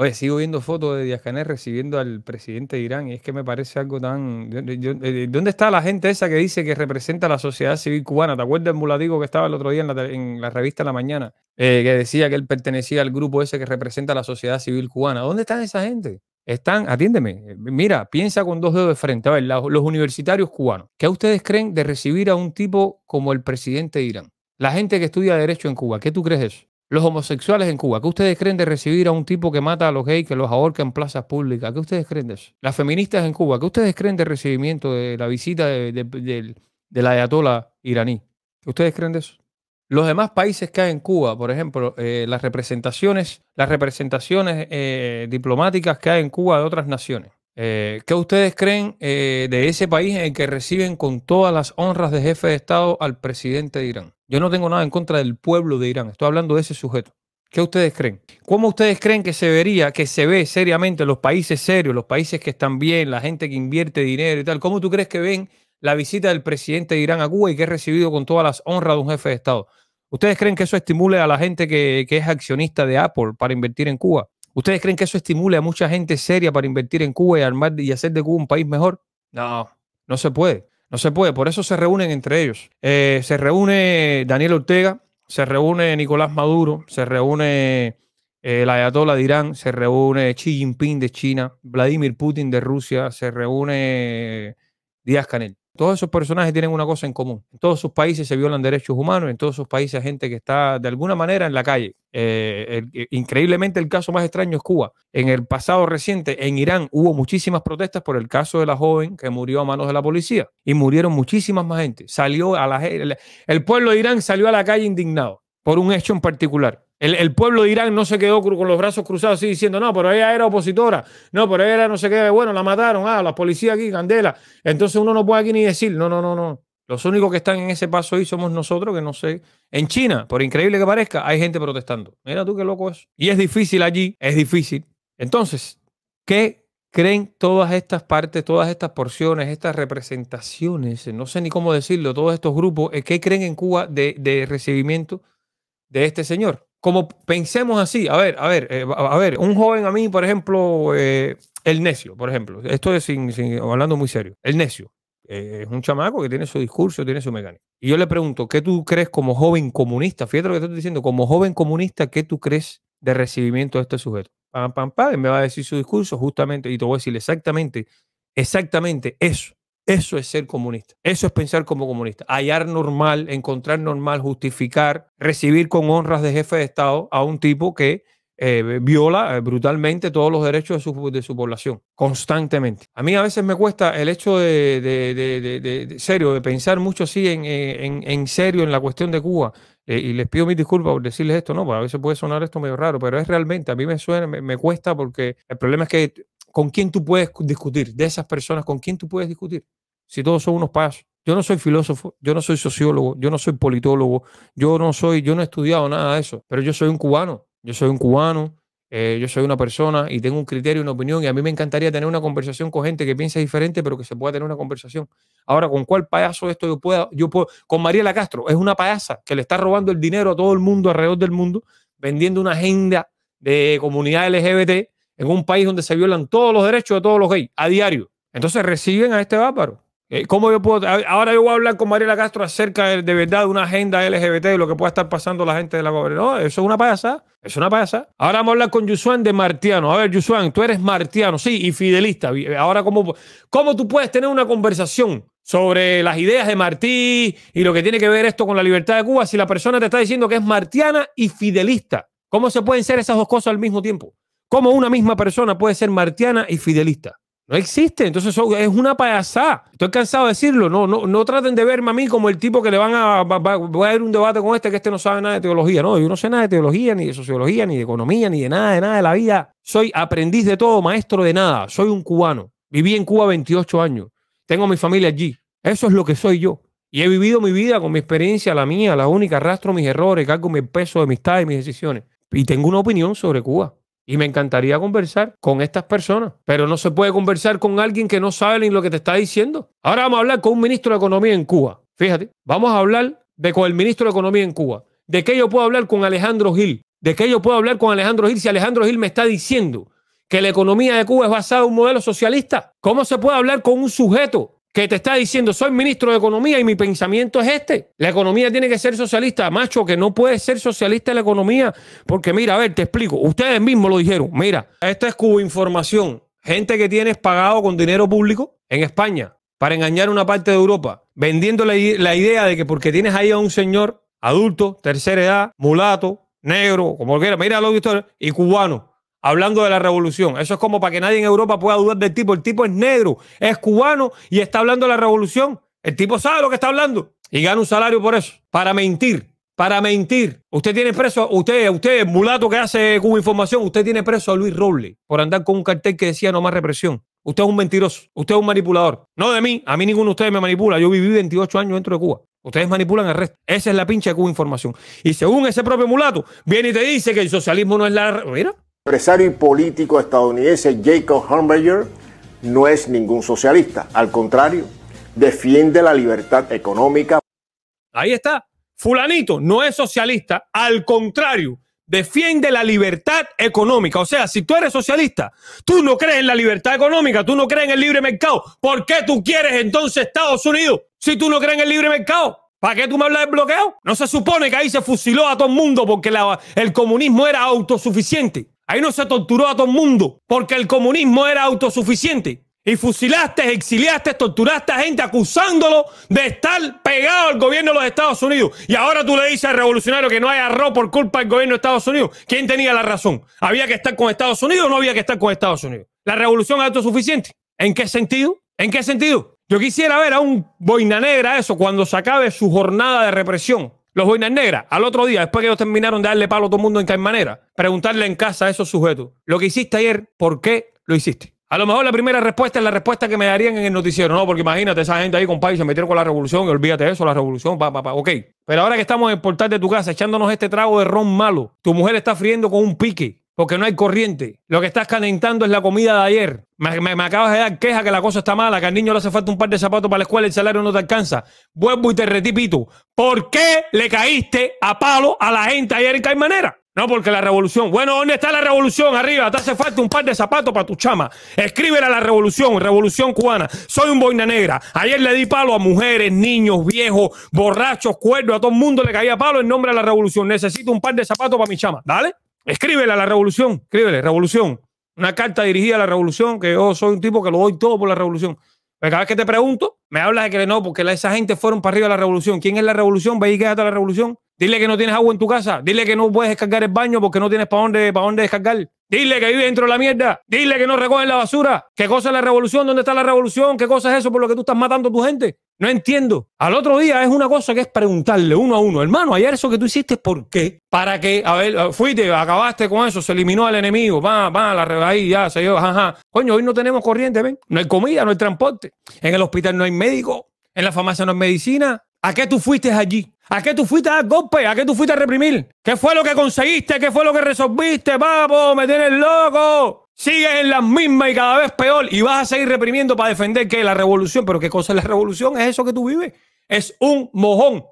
Oye, sigo viendo fotos de Díaz Canel recibiendo al presidente de Irán y es que me parece algo tan... Eh, ¿Dónde está la gente esa que dice que representa a la sociedad civil cubana? ¿Te acuerdas del muladigo que estaba el otro día en la, revista La Mañana? Eh, que decía que él pertenecía al grupo ese que representa a la sociedad civil cubana. ¿Dónde están esa gente? Están, atiéndeme, eh, mira, piensa con dos dedos de frente. A ver, los universitarios cubanos, ¿qué ustedes creen de recibir a un tipo como el presidente de Irán? La gente que estudia derecho en Cuba, ¿qué tú crees eso? los homosexuales en Cuba. ¿Qué ustedes creen de recibir a un tipo que mata a los gays, que los ahorca en plazas públicas? ¿Qué ustedes creen de eso? Las feministas en Cuba, ¿qué ustedes creen del recibimiento de la visita de, la ayatola iraní? ¿Qué ustedes creen de eso? Los demás países que hay en Cuba, por ejemplo, eh, las representaciones, las representaciones eh, diplomáticas que hay en Cuba de otras naciones. Eh, ¿Qué ustedes creen eh, de ese país en el que reciben con todas las honras de jefe de Estado al presidente de Irán? Yo no tengo nada en contra del pueblo de Irán, estoy hablando de ese sujeto. ¿Qué ustedes creen? ¿Cómo ustedes creen que se vería, que se ve seriamente los países serios, los países que están bien, la gente que invierte dinero y tal? ¿Cómo tú crees que ven la visita del presidente de Irán a Cuba y que es recibido con todas las honras de un jefe de Estado? ¿Ustedes creen que eso estimule a la gente que, es accionista de Apple para invertir en Cuba? ¿Ustedes creen que eso estimule a mucha gente seria para invertir en Cuba y, armar, y hacer de Cuba un país mejor? No, no se puede. No se puede, por eso se reúnen entre ellos. Eh, se reúne Daniel Ortega, se reúne Nicolás Maduro, se reúne eh, la Ayatollah de Irán, se reúne Xi Jinping de China, Vladimir Putin de Rusia, se reúne eh, Díaz Canel. Todos esos personajes tienen una cosa en común. En todos sus países se violan derechos humanos, en todos sus países hay gente que está de alguna manera en la calle. Eh, eh, increíblemente el caso más extraño es Cuba. En el pasado reciente, en Irán, hubo muchísimas protestas por el caso de la joven que murió a manos de la policía y murieron muchísimas más gente. Salió a la, el pueblo de Irán salió a la calle indignado por un hecho en particular. El, pueblo de Irán no se quedó con los brazos cruzados así diciendo, no, pero ella era opositora, no, pero ella era no sé qué, bueno, la mataron, ah, la policía aquí, candela. Entonces uno no puede aquí ni decir, no, no, no, no. Los únicos que están en ese paso ahí somos nosotros, que no sé. En China, por increíble que parezca, hay gente protestando. Mira tú qué loco es. Y es difícil allí, es difícil. Entonces, ¿qué creen todas estas partes, todas estas porciones, estas representaciones, no sé ni cómo decirlo, todos estos grupos, eh, ¿qué creen en Cuba de, de recibimiento de este señor? como pensemos así, a ver, a ver, eh, a ver, un joven a mí, por ejemplo, eh, el necio, por ejemplo, esto es hablando muy serio, el necio. Eh, es un chamaco que tiene su discurso, tiene su mecánica. Y yo le pregunto, ¿qué tú crees como joven comunista? Fíjate lo que estoy diciendo, como joven comunista, ¿qué tú crees de recibimiento de este sujeto? Pam, pam, pam, y me va a decir su discurso justamente, y te voy a decir exactamente, exactamente eso eso es ser comunista. Eso es pensar como comunista. Hallar normal, encontrar normal, justificar, recibir con honras de jefe de Estado a un tipo que eh, viola eh, brutalmente todos los derechos de su, población, constantemente. A mí a veces me cuesta el hecho de, serio, de pensar mucho así eh, en, serio en la cuestión de Cuba. y les pido mis disculpas por decirles esto, no, a veces puede sonar esto medio raro, pero es realmente, a mí me suena, me cuesta porque el problema es que con quién tú puedes discutir, de esas personas, con quién tú puedes discutir, si todos son unos payasos. Yo no soy filósofo, yo no soy sociólogo, yo no soy politólogo, yo no soy, yo no he estudiado nada de eso, pero yo soy un cubano, yo soy un cubano, eh, yo soy una persona y tengo un criterio, una opinión, y a mí me encantaría tener una conversación con gente que piensa diferente, pero que se pueda tener una conversación. Ahora, ¿con cuál payaso esto yo pueda? Yo puedo, con Mariela Castro, es una payasa que le está robando el dinero a todo el mundo alrededor del mundo, vendiendo una agenda de comunidad LGBT en un país donde se violan todos los derechos de todos los gays a diario. Entonces reciben a este váparo. Eh, ¿Cómo yo puedo? Ahora yo voy a hablar con Mariela Castro acerca de, verdad de una agenda LGBT y lo que pueda estar pasando la gente de la gobernación. No, eso es una payasa. Es una payasa. Ahora vamos a hablar con Yusuan de Martiano. A ver, Yusuan, tú eres martiano, sí, y fidelista. Eh, ahora, ¿cómo, ¿cómo tú puedes tener una conversación sobre las ideas de Martí y lo que tiene que ver esto con la libertad de Cuba si la persona te está diciendo que es martiana y fidelista? ¿Cómo se pueden ser esas dos cosas al mismo tiempo? cómo una misma persona puede ser martiana y fidelista. No existe, entonces es una payasada. Estoy cansado de decirlo, no, no, no traten de verme a mí como el tipo que le van a, va, voy a ir un debate con este que este no sabe nada de teología. No, yo no sé nada de teología, ni de sociología, ni de economía, ni de nada, de nada de la vida. Soy aprendiz de todo, maestro de nada, soy un cubano. Viví en Cuba 28 años, tengo mi familia allí. Eso es lo que soy yo. Y he vivido mi vida con mi experiencia, la mía, la única, arrastro mis errores, cargo mi peso de mis y mis decisiones. Y tengo una opinión sobre Cuba. Y me encantaría conversar con estas personas, pero no se puede conversar con alguien que no sabe ni lo que te está diciendo. Ahora vamos a hablar con un ministro de Economía en Cuba. Fíjate, vamos a hablar con el ministro de Economía en Cuba. ¿De qué yo puedo hablar con Alejandro Gil? ¿De qué yo puedo hablar con Alejandro Gil si Alejandro Gil me está diciendo que la economía de Cuba es basada en un modelo socialista? ¿Cómo se puede hablar con un sujeto que te está diciendo, soy ministro de Economía y mi pensamiento es este. La economía tiene que ser socialista, macho, que no puede ser socialista la economía, porque mira, a ver, te explico, ustedes mismos lo dijeron, mira, esto es Cuba Información, gente que tienes pagado con dinero público en España para engañar una parte de Europa, vendiendo la, idea de que porque tienes ahí a un señor adulto, tercera edad, mulato, negro, como quiera, mira lo que y cubano, hablando de la revolución. Eso es como para que nadie en Europa pueda dudar del tipo. El tipo es negro, es cubano y está hablando de la revolución. El tipo sabe lo que está hablando y gana un salario por eso, para mentir. Para mentir. Usted tiene preso, usted, usted, mulato que hace Cuba información, usted tiene preso a Luis Robles por andar con un cartel que decía no más represión. Usted es un mentiroso, usted es un manipulador. No de mí, a mí ninguno de ustedes me manipula. Yo viví 28 años dentro de Cuba. Ustedes manipulan al resto. Esa es la pinche Cuba información. Y según ese propio mulato, viene y te dice que el socialismo no es la. Mira, empresario y político estadounidense Jacob Hamburger no es ningún socialista, al contrario, defiende la libertad económica. Ahí está, fulanito no es socialista, al contrario, defiende la libertad económica. O sea, si tú eres socialista, tú no crees en la libertad económica, tú no crees en el libre mercado. ¿Por qué tú quieres entonces Estados Unidos si tú no crees en el libre mercado? ¿Para qué tú me hablas de bloqueo? No se supone que ahí se fusiló a todo el mundo porque el comunismo era autosuficiente. Ahí no se torturó a todo el mundo porque el comunismo era autosuficiente. Y fusilaste, exiliaste, torturaste a gente acusándolo de estar pegado al gobierno de los Estados Unidos. Y ahora tú le dices al revolucionario que no hay arroz por culpa del gobierno de Estados Unidos. ¿Quién tenía la razón? ¿Había que estar con Estados Unidos o no había que estar con Estados Unidos? ¿La revolución es autosuficiente? ¿En qué sentido? ¿En qué sentido? Yo quisiera ver a un boina negra eso cuando se acabe su jornada de represión los boinas negras, al otro día, después que ellos terminaron de darle palo a todo el mundo en manera. preguntarle en casa a esos sujetos, lo que hiciste ayer, ¿por qué lo hiciste? A lo mejor la primera respuesta es la respuesta que me darían en el noticiero, ¿no? Porque imagínate, esa gente ahí, compadre, se metieron con la revolución y olvídate de eso, la revolución, pa, pa, ok. Pero ahora que estamos en el portal de tu casa, echándonos este trago de ron malo, tu mujer está friendo con un pique porque no hay corriente. Lo que estás calentando es la comida de ayer. Me, acabas de dar queja que la cosa está mala, que al niño le hace falta un par de zapatos para la escuela y el salario no te alcanza. Vuelvo y te retipito. ¿Por qué le caíste a palo a la gente ayer en Caimanera? No, porque la revolución. Bueno, ¿dónde está la revolución? Arriba, te hace falta un par de zapatos para tu chama. Escríbele a la revolución, revolución cubana. Soy un boina negra. Ayer le di palo a mujeres, niños, viejos, borrachos, cuerdos. A todo el mundo le caía palo en nombre de la revolución. Necesito un par de zapatos para mi chama. Dale. Escríbele a la revolución, escríbele, revolución. Una carta dirigida a la revolución, que yo soy un tipo que lo doy todo por la revolución. Pero cada vez que te pregunto, me hablas de que no, porque esa gente fueron para arriba de la revolución. ¿Quién es la revolución? Ve y quédate a la revolución. Dile que no tienes agua en tu casa. Dile que no puedes descargar el baño porque no tienes para dónde, para dónde descargar. Dile que vive dentro de la mierda. Dile que no recogen la basura. ¿Qué cosa es la revolución? ¿Dónde está la revolución? ¿Qué cosa es eso por lo que tú estás matando a tu gente? No entiendo. Al otro día es una cosa que es preguntarle uno a uno, hermano, ayer eso que tú hiciste, ¿por qué? Para que, a ver, eh, fuiste, acabaste con eso, se eliminó al enemigo, va, va, la ahí ya, se dio, ajá. Coño, hoy no tenemos corriente, ven. No hay comida, no hay transporte. En el hospital no hay médico, en la farmacia no hay medicina. ¿A qué tú fuiste allí? ¿A qué tú fuiste a dar golpe? ¿A qué tú fuiste a reprimir? ¿Qué fue lo que conseguiste? ¿Qué fue lo que resolviste? Vamos, me tienes loco sigue en la misma y cada vez peor y vas a seguir reprimiendo para defender que la revolución. Pero qué cosa es la revolución? Es eso que tú vives. Es un mojón.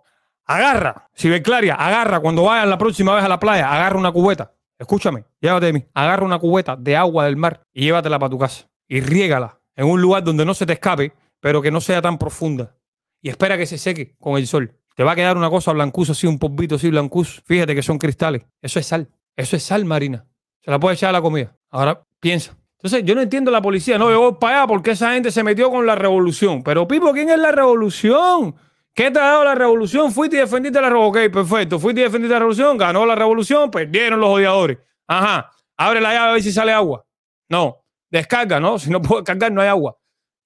Agarra, si claria, agarra cuando vayas la próxima vez a la playa, agarra una cubeta. Escúchame, llévate de mí. Agarra una cubeta de agua del mar y llévatela para tu casa. Y riégala en un lugar donde no se te escape, pero que no sea tan profunda. Y espera que se seque con el sol. Te va a quedar una cosa blancuz, así, un polvito así blancuz. Fíjate que son cristales. Eso es sal. Eso es sal marina. Se la puede echar a la comida. Ahora piensa. Entonces, yo no entiendo la policía. No, yo voy para allá porque esa gente se metió con la revolución. Pero, Pipo, ¿quién es la revolución? ¿Qué te ha dado la revolución? Fuiste y defendiste la revolución. Ok, perfecto. Fuiste y defendiste la revolución. Ganó la revolución. Perdieron los odiadores. Ajá. Abre la llave a ver si sale agua. No. Descarga, ¿no? Si no puedo cargar no hay agua.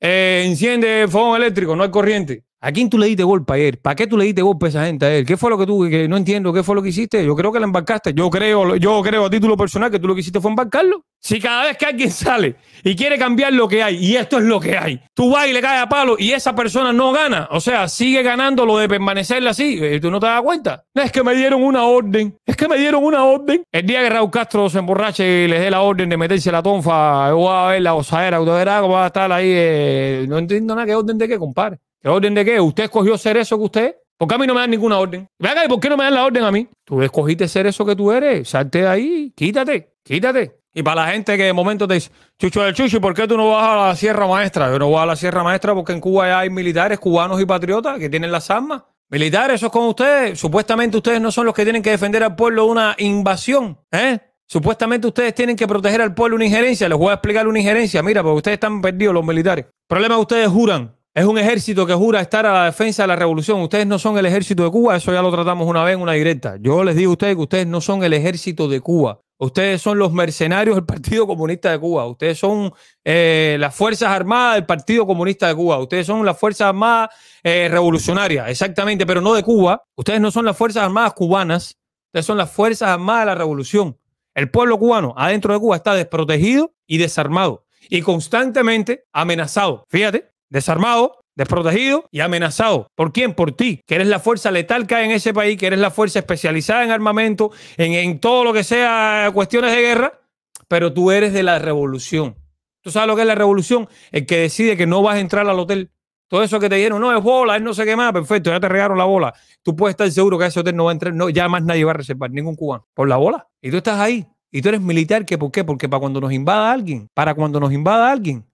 Eh, enciende el fogón eléctrico. No hay corriente. ¿A quién tú le diste golpe ayer? ¿Para qué tú le diste golpe a esa gente a él? ¿Qué fue lo que tú, que no entiendo, qué fue lo que hiciste? Yo creo que la embarcaste. Yo creo, yo creo a título personal que tú lo que hiciste fue embarcarlo. Si cada vez que alguien sale y quiere cambiar lo que hay, y esto es lo que hay, tú vas y le caes a palo y esa persona no gana. O sea, sigue ganando lo de permanecerla así. Eh, ¿Tú no te das cuenta? Es que me dieron una orden. Es que me dieron una orden. El día que Raúl Castro se emborrache y les dé la orden de meterse a la tonfa, yo voy a ver la a ver verá va a estar ahí. Eh, no entiendo nada ¿Qué orden de qué, compadre. ¿Qué orden de qué? ¿Usted escogió ser eso que usted ¿Por qué a mí no me dan ninguna orden? Venga, por qué no me dan la orden a mí? Tú escogiste ser eso que tú eres. Salte de ahí. Quítate. Quítate. Y para la gente que de momento te dice, Chucho del Chucho, ¿por qué tú no vas a la Sierra Maestra? Yo no voy a la Sierra Maestra porque en Cuba hay militares cubanos y patriotas que tienen las armas. Militares, eso es con ustedes. Supuestamente ustedes no son los que tienen que defender al pueblo de una invasión. ¿eh? Supuestamente ustedes tienen que proteger al pueblo de una injerencia. Les voy a explicar una injerencia. Mira, porque ustedes están perdidos, los militares. El problema es que ustedes juran es un ejército que jura estar a la defensa de la revolución. Ustedes no son el ejército de Cuba, eso ya lo tratamos una vez en una directa. Yo les digo a ustedes que ustedes no son el ejército de Cuba. Ustedes son los mercenarios del Partido Comunista de Cuba. Ustedes son eh, las Fuerzas Armadas del Partido Comunista de Cuba. Ustedes son las Fuerzas Armadas eh, revolucionarias, exactamente, pero no de Cuba. Ustedes no son las Fuerzas Armadas cubanas. Ustedes son las Fuerzas Armadas de la Revolución. El pueblo cubano adentro de Cuba está desprotegido y desarmado y constantemente amenazado. Fíjate, desarmado, desprotegido y amenazado. ¿Por quién? Por ti, que eres la fuerza letal que hay en ese país, que eres la fuerza especializada en armamento, en, todo lo que sea cuestiones de guerra, pero tú eres de la revolución. ¿Tú sabes lo que es la revolución? El que decide que no vas a entrar al hotel. Todo eso que te dieron, no, es bola, él no sé qué más, perfecto, ya te regaron la bola. Tú puedes estar seguro que ese hotel no va a entrar, no, ya más nadie va a reservar, ningún cubano, por la bola. Y tú estás ahí. Y tú eres militar, ¿qué? ¿Por qué? Porque para cuando nos invada alguien, para cuando nos invada alguien.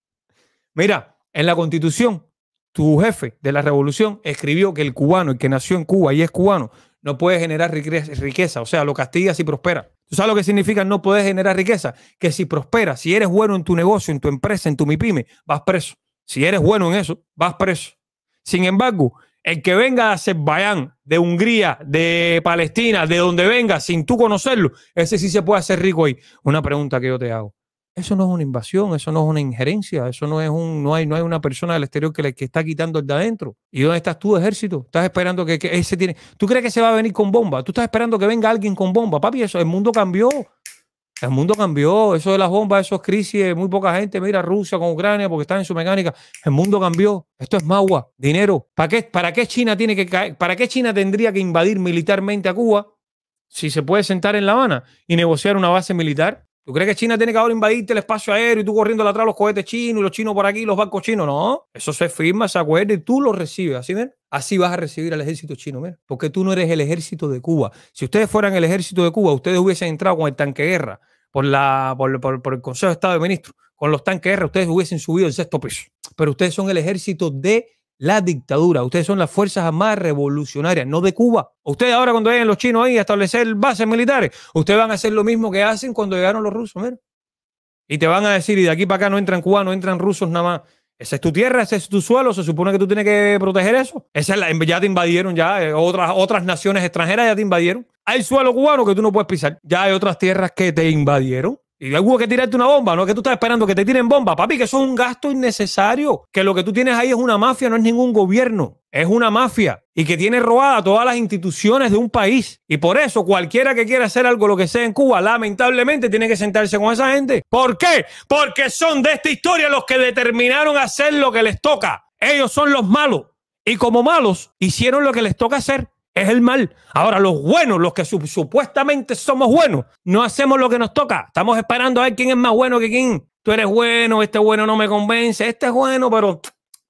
Mira, en la constitución, tu jefe de la revolución escribió que el cubano, el que nació en Cuba y es cubano, no puede generar riqueza, o sea, lo castiga si prospera. ¿Tú sabes lo que significa no poder generar riqueza? Que si prospera, si eres bueno en tu negocio, en tu empresa, en tu MIPYME, vas preso. Si eres bueno en eso, vas preso. Sin embargo, el que venga de Azerbaiyán, de Hungría, de Palestina, de donde venga, sin tú conocerlo, ese sí se puede hacer rico ahí. Una pregunta que yo te hago. Eso no es una invasión, eso no es una injerencia, eso no es un, no hay, no hay una persona del exterior que, le, está quitando el de adentro. ¿Y dónde estás tú, ejército? Estás esperando que, que, ese tiene. ¿Tú crees que se va a venir con bomba? ¿Tú estás esperando que venga alguien con bomba? Papi, eso, el mundo cambió. El mundo cambió. Eso de las bombas, esos es crisis. Eh, muy poca gente. Mira, Rusia con Ucrania porque están en su mecánica. El mundo cambió. Esto es magua, dinero. ¿Para qué, para qué China tiene que caer? ¿Para qué China tendría que invadir militarmente a Cuba si se puede sentar en La Habana y negociar una base militar? ¿Tú crees que China tiene que ahora invadirte el espacio aéreo y tú corriendo atrás los cohetes chinos y los chinos por aquí, los barcos chinos? No, eso se firma, se acuerda y tú lo recibes. Así, ven? Así vas a recibir al ejército chino, porque tú no eres el ejército de Cuba. Si ustedes fueran el ejército de Cuba, ustedes hubiesen entrado con el tanque guerra por, el Consejo de Estado de Ministros, con los tanques guerra, ustedes hubiesen subido el sexto piso. Pero ustedes son el ejército de la dictadura. Ustedes son las Fuerzas más Revolucionarias, no de Cuba. Ustedes ahora cuando lleguen los chinos ahí a establecer bases militares, ustedes van a hacer lo mismo que hacen cuando llegaron los rusos, Y te van a decir, y de aquí para acá no entran cubanos, entran rusos nada más. Esa es tu tierra, ese es tu suelo, se supone que tú tienes que proteger eso. Esa ya te invadieron, ya eh, otras, otras naciones extranjeras ya te invadieron. Hay suelo cubano que tú no puedes pisar, ya hay otras tierras que te invadieron. Y hubo que tirarte una bomba, no que tú estás esperando que te tiren bomba, papi, que eso es un gasto innecesario, que lo que tú tienes ahí es una mafia, no es ningún gobierno, es una mafia y que tiene robada todas las instituciones de un país. Y por eso cualquiera que quiera hacer algo, lo que sea en Cuba, lamentablemente tiene que sentarse con esa gente. ¿Por qué? Porque son de esta historia los que determinaron hacer lo que les toca. Ellos son los malos y como malos hicieron lo que les toca hacer es el mal. Ahora, los buenos, los que supuestamente somos buenos, no hacemos lo que nos toca. Estamos esperando a ver quién es más bueno que quién. Tú eres bueno, este bueno no me convence, este es bueno, pero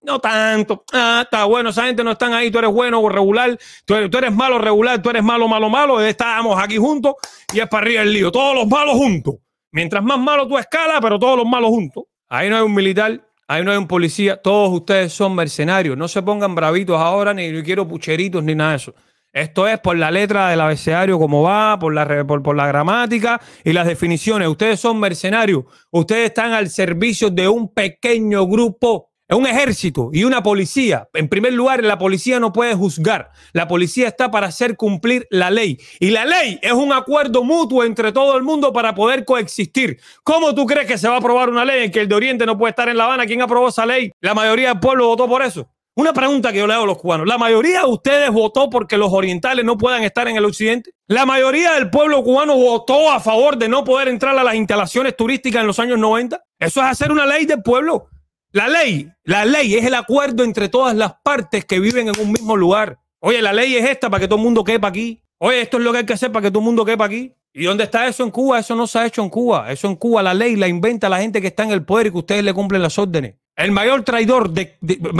no tanto. Ah, está bueno, esa gente no están ahí, tú eres bueno o regular, tú eres, malo regular, tú eres malo, malo, malo. Estábamos aquí juntos y es para arriba el lío. Todos los malos juntos. Mientras más malo tu escala, pero todos los malos juntos. Ahí no hay un militar, Ahí no hay un policía, todos ustedes son mercenarios. No se pongan bravitos ahora, ni yo quiero pucheritos, ni nada de eso. Esto es por la letra del abecedario, como va, por la, por, la gramática y las definiciones. Ustedes son mercenarios. Ustedes están al servicio de un pequeño grupo un ejército y una policía. En primer lugar, la policía no puede juzgar. La policía está para hacer cumplir la ley. Y la ley es un acuerdo mutuo entre todo el mundo para poder coexistir. ¿Cómo tú crees que se va a aprobar una ley en que el de Oriente no puede estar en La Habana? ¿Quién aprobó esa ley? La mayoría del pueblo votó por eso. Una pregunta que yo le hago a los cubanos. ¿La mayoría de ustedes votó porque los orientales no puedan estar en el occidente? ¿La mayoría del pueblo cubano votó a favor de no poder entrar a las instalaciones turísticas en los años 90? Eso es hacer una ley del pueblo. La ley, la ley es el acuerdo entre todas las partes que viven en un mismo lugar. Oye, la ley es esta para que todo el mundo quepa aquí. Oye, esto es lo que hay que hacer para que todo el mundo quepa aquí. ¿Y dónde está eso en Cuba? Eso no se ha hecho en Cuba. Eso en Cuba la ley la inventa la gente que está en el poder y que ustedes le cumplen las órdenes. El mayor traidor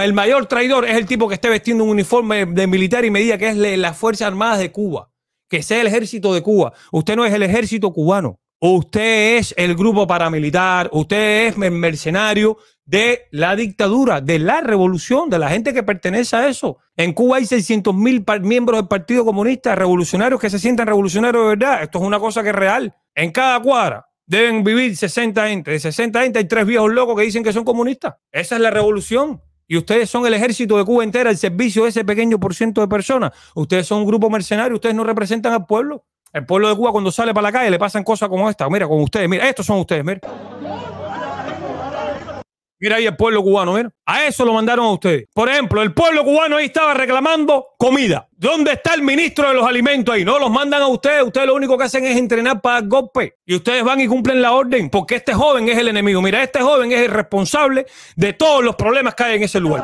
el mayor traidor es el tipo que esté vestiendo un uniforme de, militar y me que es las Fuerzas Armadas de Cuba, que sea el ejército de Cuba. Usted no es el ejército cubano. Usted es el grupo paramilitar, usted es mercenario de la dictadura, de la revolución, de la gente que pertenece a eso. En Cuba hay 600 mil miembros del Partido Comunista, revolucionarios que se sientan revolucionarios de verdad. Esto es una cosa que es real. En cada cuadra deben vivir 60 entre De 60 hay tres viejos locos que dicen que son comunistas. Esa es la revolución. Y ustedes son el ejército de Cuba entera, el servicio de ese pequeño por ciento de personas. Ustedes son un grupo mercenario, ustedes no representan al pueblo. El pueblo de Cuba cuando sale para la calle le pasan cosas como esta. Mira, con ustedes, mira, estos son ustedes, mira. Mira ahí el pueblo cubano, mira. A eso lo mandaron a ustedes. Por ejemplo, el pueblo cubano ahí estaba reclamando comida. ¿Dónde está el ministro de los alimentos ahí? No, los mandan a ustedes. Ustedes lo único que hacen es entrenar para dar golpe. Y ustedes van y cumplen la orden porque este joven es el enemigo. Mira, este joven es el responsable de todos los problemas que hay en ese lugar.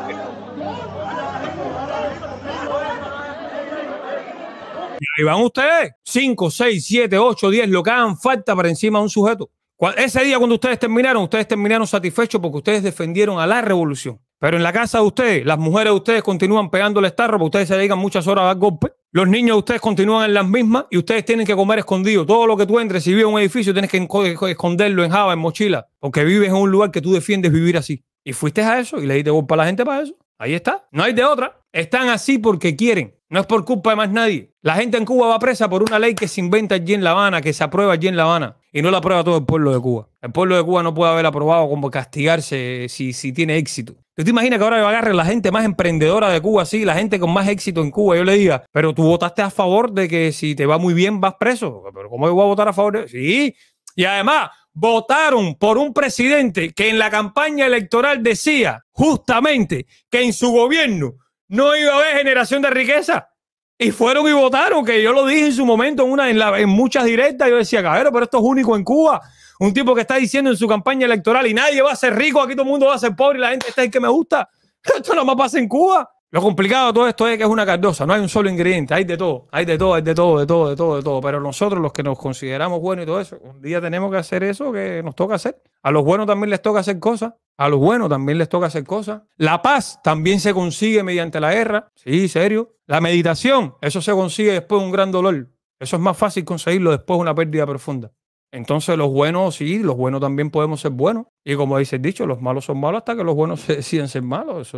Y ahí van ustedes. 5, 6, 7, 8, 10, lo que hagan falta para encima de un sujeto. Ese día cuando ustedes terminaron, ustedes terminaron satisfechos porque ustedes defendieron a la revolución. Pero en la casa de ustedes, las mujeres de ustedes continúan pegándole estarro porque ustedes se dedican muchas horas a dar golpes. Los niños de ustedes continúan en las mismas y ustedes tienen que comer escondido. Todo lo que tú entres, si vives en un edificio, tienes que eh, esconderlo en java, en mochila, porque vives en un lugar que tú defiendes vivir así. Y fuiste a eso y le diste golpe a la gente para eso. Ahí está. No hay de otra. Están así porque quieren. No es por culpa de más nadie. La gente en Cuba va presa por una ley que se inventa allí en La Habana, que se aprueba allí en La Habana y no la aprueba todo el pueblo de Cuba. El pueblo de Cuba no puede haber aprobado como castigarse eh, si, tiene éxito. ¿Tú te imaginas que ahora a agarre la gente más emprendedora de Cuba, sí, la gente con más éxito en Cuba? Yo le diga, pero tú votaste a favor de que si te va muy bien vas preso. Pero ¿cómo yo voy a votar a favor? De... Sí. Y además, votaron por un presidente que en la campaña electoral decía justamente que en su gobierno no iba a haber generación de riqueza. Y fueron y votaron, que yo lo dije en su momento en, una, en, la, en muchas directas. Yo decía, cabrón, pero esto es único en Cuba. Un tipo que está diciendo en su campaña electoral y nadie va a ser rico, aquí todo el mundo va a ser pobre y la gente está ahí que me gusta. Esto no más pasa en Cuba. Lo complicado de todo esto es que es una cardosa, no hay un solo ingrediente, hay de todo, hay de todo, hay de todo, de todo, de todo, de todo. Pero nosotros los que nos consideramos buenos y todo eso, un día tenemos que hacer eso que nos toca hacer. A los buenos también les toca hacer cosas a los buenos también les toca hacer cosas. La paz también se consigue mediante la guerra. Sí, serio. La meditación, eso se consigue después de un gran dolor. Eso es más fácil conseguirlo después de una pérdida profunda. Entonces los buenos, sí, los buenos también podemos ser buenos. Y como dice el dicho, los malos son malos hasta que los buenos se deciden ser malos.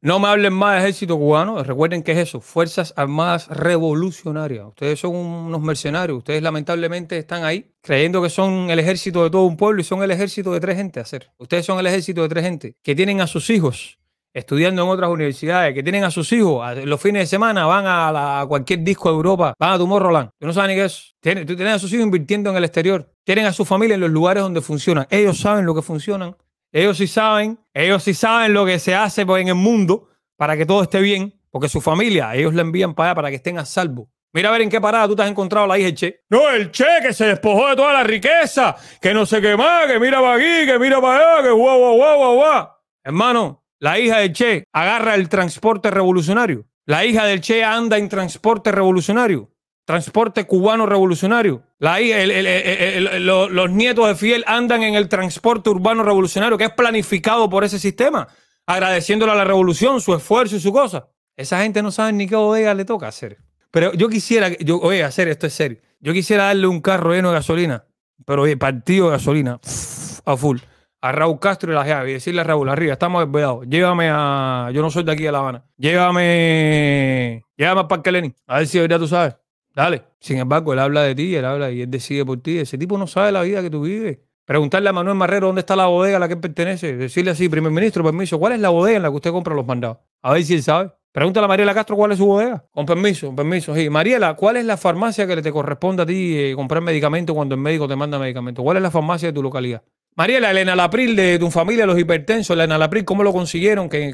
No me hablen más de ejército cubano. Recuerden que es eso, Fuerzas Armadas Revolucionarias. Ustedes son unos mercenarios. Ustedes lamentablemente están ahí creyendo que son el ejército de todo un pueblo y son el ejército de tres gente hacer. Ustedes son el ejército de tres gente que tienen a sus hijos estudiando en otras universidades, que tienen a sus hijos, los fines de semana van a, cualquier disco de Europa, van a Tomorrowland. Tú no sabes ni qué es. tienen tú a sus hijos invirtiendo en el exterior. Tienen a su familia en los lugares donde funcionan. Ellos saben lo que funcionan. Ellos sí saben. Ellos sí saben lo que se hace pues, en el mundo para que todo esté bien. Porque su familia, ellos la envían para allá para que estén a salvo. Mira a ver en qué parada tú te has encontrado la hija Che. No, el Che que se despojó de toda la riqueza, que no se quemaba que mira para aquí, que mira para allá, que guau, guau, guau, guau. Hermano, la hija del Che agarra el transporte revolucionario. La hija del Che anda en transporte revolucionario. Transporte cubano revolucionario. La los, nietos de Fiel andan en el transporte urbano revolucionario que es planificado por ese sistema, agradeciéndole a la revolución su esfuerzo y su cosa. Esa gente no sabe ni qué bodega le toca hacer. Pero yo quisiera, yo, oye, hacer esto es serio. Yo quisiera darle un carro lleno de gasolina, pero oye, partido de gasolina a full a Raúl Castro y la Javi y decirle a Raúl, arriba, estamos desvedados, llévame a, yo no soy de aquí a La Habana, llévame, llévame a Parque a ver si día tú sabes, dale. Sin embargo, él habla de ti, él habla y él decide por ti, ese tipo no sabe la vida que tú vives. Preguntarle a Manuel Marrero dónde está la bodega a la que pertenece, decirle así, primer ministro, permiso, ¿cuál es la bodega en la que usted compra los mandados? A ver si él sabe. Pregúntale a Mariela Castro cuál es su bodega. Con permiso, con permiso. Sí. Mariela, ¿cuál es la farmacia que le te corresponde a ti eh, comprar medicamento cuando el médico te manda medicamento? ¿Cuál es la farmacia de tu localidad? Mariela, el enalapril de tu familia, los hipertensos, el enalapril, ¿cómo lo consiguieron? Que,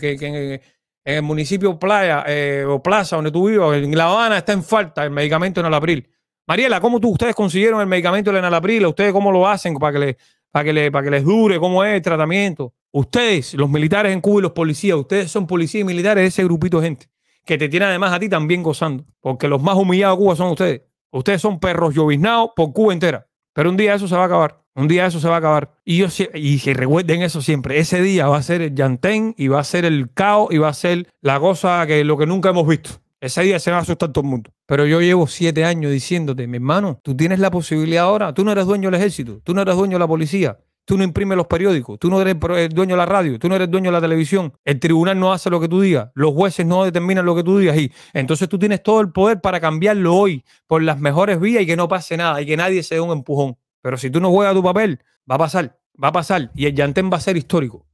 en el municipio Playa eh, o Plaza, donde tú vivas, en La Habana está en falta el medicamento enalapril. Mariela, ¿cómo tú, ustedes consiguieron el medicamento el enalapril? ¿Ustedes cómo lo hacen para que, le, para, que le, para que les dure? ¿Cómo es el tratamiento? Ustedes, los militares en Cuba y los policías, ustedes son policías y militares de ese grupito de gente que te tiene además a ti también gozando, porque los más humillados de Cuba son ustedes. Ustedes son perros lloviznados por Cuba entera. Pero un día eso se va a acabar. Un día eso se va a acabar. Y, yo, y recuerden eso siempre. Ese día va a ser el yantén, y va a ser el caos y va a ser la cosa que lo que nunca hemos visto. Ese día se va a asustar todo el mundo. Pero yo llevo siete años diciéndote, mi hermano, tú tienes la posibilidad ahora. Tú no eres dueño del ejército, tú no eres dueño de la policía, tú no imprimes los periódicos, tú no eres eh, dueño de la radio, tú no eres dueño de la televisión, el tribunal no hace lo que tú digas, los jueces no determinan lo que tú digas y entonces tú tienes todo el poder para cambiarlo hoy por las mejores vías y que no pase nada y que nadie sea un empujón. Pero si tú no juegas tu papel, va a pasar, va a pasar. Y el Yantén va a ser histórico.